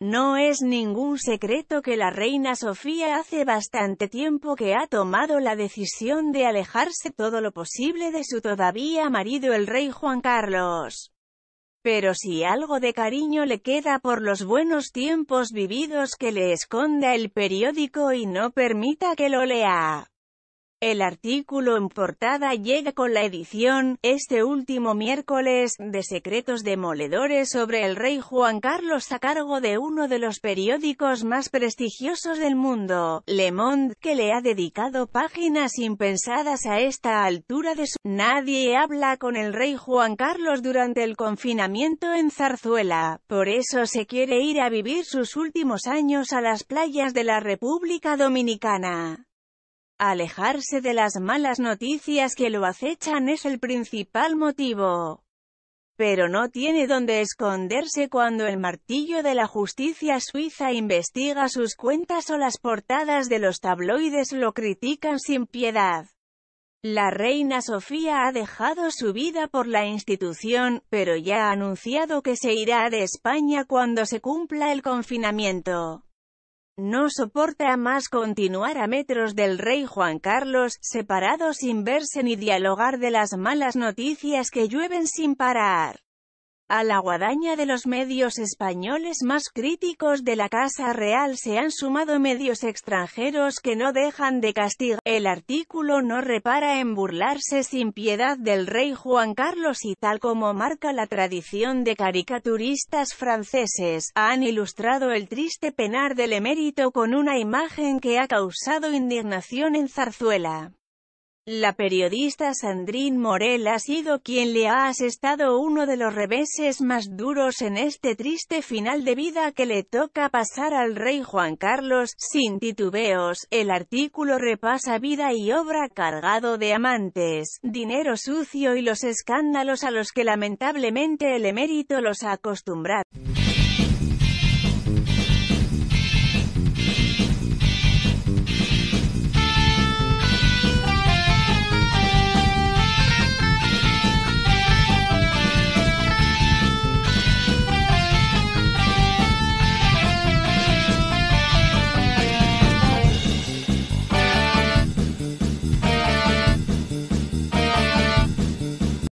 No es ningún secreto que la reina Sofía hace bastante tiempo que ha tomado la decisión de alejarse todo lo posible de su todavía marido el rey Juan Carlos. Pero si algo de cariño le queda por los buenos tiempos vividos que le esconda el periódico y no permita que lo lea. El artículo en portada llega con la edición, este último miércoles, de Secretos Demoledores sobre el rey Juan Carlos a cargo de uno de los periódicos más prestigiosos del mundo, Le Monde, que le ha dedicado páginas impensadas a esta altura de su... Nadie habla con el rey Juan Carlos durante el confinamiento en Zarzuela, por eso se quiere ir a vivir sus últimos años a las playas de la República Dominicana. Alejarse de las malas noticias que lo acechan es el principal motivo. Pero no tiene dónde esconderse cuando el martillo de la justicia suiza investiga sus cuentas o las portadas de los tabloides lo critican sin piedad. La reina Sofía ha dejado su vida por la institución, pero ya ha anunciado que se irá de España cuando se cumpla el confinamiento. No soporta más continuar a metros del rey Juan Carlos, separado sin verse ni dialogar de las malas noticias que llueven sin parar. A la guadaña de los medios españoles más críticos de la Casa Real se han sumado medios extranjeros que no dejan de castigar. El artículo no repara en burlarse sin piedad del rey Juan Carlos y tal como marca la tradición de caricaturistas franceses, han ilustrado el triste penar del emérito con una imagen que ha causado indignación en Zarzuela. La periodista Sandrine Morel ha sido quien le ha asestado uno de los reveses más duros en este triste final de vida que le toca pasar al rey Juan Carlos, sin titubeos, el artículo repasa vida y obra cargado de amantes, dinero sucio y los escándalos a los que lamentablemente el emérito los ha acostumbrado.